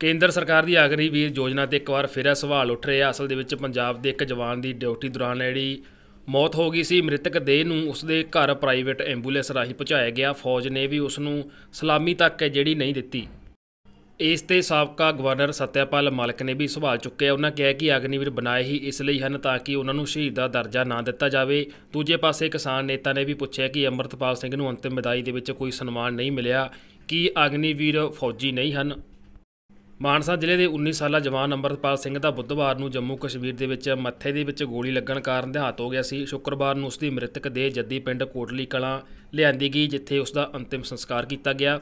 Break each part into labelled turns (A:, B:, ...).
A: ਕੇਂਦਰ ਸਰਕਾਰ ਦੀ ਆਗਰੀ ਵੀਰ ਯੋਜਨਾ ਤੇ ਇੱਕ ਵਾਰ ਫਿਰ ਇਹ ਸਵਾਲ ਉੱਠ ਰਿਹਾ ਅਸਲ ਦੇ ਵਿੱਚ ਪੰਜਾਬ ਦੇ ਇੱਕ ਜਵਾਨ ਦੀ ਡਿਊਟੀ ਦੌਰਾਨ ਜਿਹੜੀ ਮੌਤ ਹੋ ਗਈ ਸੀ ਮ੍ਰਿਤਕ ਦੇਹ ਨੂੰ ਉਸਦੇ ਘਰ ਪ੍ਰਾਈਵੇਟ ਐਂਬੂਲੈਂਸ ਰਾਹੀਂ ਪਹੁੰਚਾਇਆ ਗਿਆ ਫੌਜ ਨੇ ਵੀ ਉਸ ਨੂੰ ਸਲਾਮੀ ਤੱਕ ਜਿਹੜੀ ਨਹੀਂ ਦਿੱਤੀ ਇਸ ਤੇ ਸਾਬਕਾ ਗਵਰਨਰ ਸਤਿਆਪਾਲ ਮਲਕ ਨੇ ਵੀ ਸਵਾਲ ਚੁੱਕਿਆ ਉਹਨਾਂ ਕਿਹਾ ਕਿ ਅਗਨੀਵੀਰ ਬਣਾਏ ਹੀ ਇਸ ਲਈ ਹਨ ਤਾਂ ਕਿ ਉਹਨਾਂ ਨੂੰ ਸ਼ਹੀਦ ਦਾ ਦਰਜਾ ਨਾ ਦਿੱਤਾ ਜਾਵੇ ਦੂਜੇ ਪਾਸੇ ਕਿਸਾਨ ਨੇਤਾ ਨੇ ਵੀ ਪੁੱਛਿਆ ਕਿ ਅਮਰਤਪਾਲ ਸਿੰਘ ਨੂੰ ਅੰਤਿਮ ਵਿਦਾਈ ਦੇ ਵਿੱਚ ਕੋਈ ਸਨਮਾਨ ਨਹੀਂ ਮਿਲਿਆ ਕੀ ਅਗਨੀਵੀਰ ਫੌਜੀ ਨਹੀਂ ਹਨ ਮਾਨਸਾ ਜ਼ਿਲ੍ਹੇ ਦੇ 19 ਸਾਲਾ ਜਵਾਨ ਅੰਮ੍ਰਿਤਪਾਲ ਸਿੰਘ ਦਾ ਬੁੱਧਵਾਰ ਨੂੰ ਜੰਮੂ ਕਸ਼ਮੀਰ ਦੇ ਵਿੱਚ ਮੱਥੇ ਦੇ ਵਿੱਚ ਗੋਲੀ ਲੱਗਣ ਕਾਰਨ ਦੇਹਾਤ ਹੋ ਗਿਆ ਸੀ ਸ਼ੁੱਕਰਵਾਰ ਨੂੰ ਉਸ ਦੀ ਮ੍ਰਿਤਕ ਦੇ ਜੱਦੀ ਪਿੰਡ ਕੋਟਲੀ ਕਲਾਂ ਲਿਆਂਦੀ ਗਈ ਜਿੱਥੇ ਉਸ ਦਾ ਅੰਤਿਮ ਸੰਸਕਾਰ ਕੀਤਾ ਗਿਆ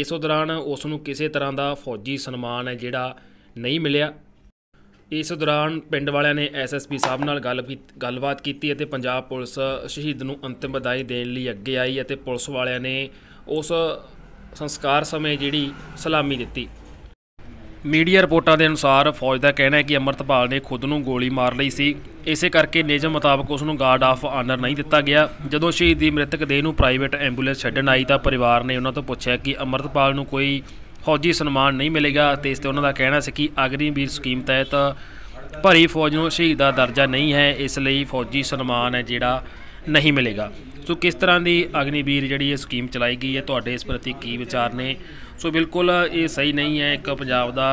A: ਇਸ ਦੌਰਾਨ ਉਸ ਨੂੰ ਕਿਸੇ ਤਰ੍ਹਾਂ ਦਾ ਫੌਜੀ ਸਨਮਾਨ ਹੈ ਜਿਹੜਾ ਨਹੀਂ ਮਿਲਿਆ ਇਸ ਦੌਰਾਨ ਪਿੰਡ ਵਾਲਿਆਂ ਨੇ ਐਸਐਸਪੀ ਸਾਹਿਬ ਨਾਲ ਗੱਲ ਗੱਲਬਾਤ ਕੀਤੀ ਅਤੇ ਪੰਜਾਬ ਪੁਲਿਸ ਸ਼ਹੀਦ ਨੂੰ ਅੰਤਿਮ ਵਿਦਾਈ ਦੇਣ ਲਈ ਅੱਗੇ ਆਈ ਅਤੇ ਪੁਲਿਸ ਵਾਲਿਆਂ ਨੇ ਉਸ ਸੰਸਕਾਰ ਸਮੇਂ ਜਿਹੜੀ ਸਲਾਮੀ ਦਿੱਤੀ ਮੀਡੀਆ ਰਿਪੋਰਟਾਂ ਦੇ ਅਨੁਸਾਰ ਫੌਜ ਦਾ ਕਹਿਣਾ ਹੈ ਕਿ ਅਮਰਤਪਾਲ ਨੇ ਖੁਦ ਨੂੰ ਗੋਲੀ ਮਾਰ ਲਈ ਸੀ ਇਸੇ ਕਰਕੇ ਨਿਯਮ ਮੁਤਾਬਕ ਉਸ ਨੂੰ ਗਾਰਡ ਆਫ ਆਨਰ ਨਹੀਂ ਦਿੱਤਾ ਗਿਆ ਜਦੋਂ ਸ਼ਹੀਦ ਦੀ ਮ੍ਰਿਤਕ ਦੇਹ ਨੂੰ ਪ੍ਰਾਈਵੇਟ ਐਂਬੂਲੈਂਸ ਛੱਡਣ ਆਈ ਤਾਂ ਪਰਿਵਾਰ ਨੇ ਉਹਨਾਂ ਤੋਂ ਪੁੱਛਿਆ ਕਿ ਅਮਰਤਪਾਲ ਨੂੰ ਕੋਈ ਫੌਜੀ ਸਨਮਾਨ ਨਹੀਂ ਮਿਲੇਗਾ ਤੇ ਇਸ ਤੇ ਉਹਨਾਂ ਦਾ ਕਹਿਣਾ ਸੀ ਕਿ ਵੀਰ ਸਕੀਮ ਤਹਿਤ ਭਰੀ ਫੌਜ ਨੂੰ ਸ਼ਹੀਦ ਦਾ ਦਰਜਾ ਨਹੀਂ ਹੈ ਇਸ ਲਈ ਫੌਜੀ ਸਨਮਾਨ ਹੈ ਜਿਹੜਾ ਨਹੀਂ ਮਿਲੇਗਾ ਸੋ ਕਿਸ ਤਰ੍ਹਾਂ ਦੀ ਅਗਨੀਵੀਰ ਜਿਹੜੀ ਇਹ ਸਕੀਮ ਚਲਾਈ ਗਈ ਹੈ ਤੁਹਾਡੇ ਇਸ ਪ੍ਰਤੀ ਕੀ ਵਿਚਾਰ ਨੇ ਸੋ ਬਿਲਕੁਲ ਇਹ ਸਹੀ ਨਹੀਂ ਹੈ ਇੱਕ ਪੰਜਾਬ ਦਾ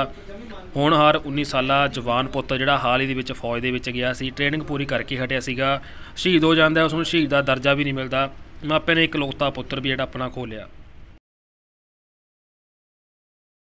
A: ਹੁਣ ਹਰ 19 ਸਾਲਾ ਜਵਾਨ ਪੁੱਤ ਜਿਹੜਾ ਹਾਲ ਹੀ ਦੇ ਵਿੱਚ ਫੌਜ ਦੇ ਵਿੱਚ ਗਿਆ ਸੀ ਟ੍ਰੇਨਿੰਗ ਪੂਰੀ ਕਰਕੇ ਹਟਿਆ ਸੀਗਾ ਸ਼ਹੀਦ ਹੋ ਜਾਂਦਾ ਉਸ ਨੂੰ ਸ਼ਹੀਦ ਦਾ ਦਰਜਾ ਵੀ ਨਹੀਂ ਮਿਲਦਾ ਮਾਪਿਆਂ ਨੇ ਇੱਕ ਲੋਕਤਾ ਪੁੱਤਰ ਵੀ ਜਿਹੜਾ ਆਪਣਾ ਖੋਲਿਆ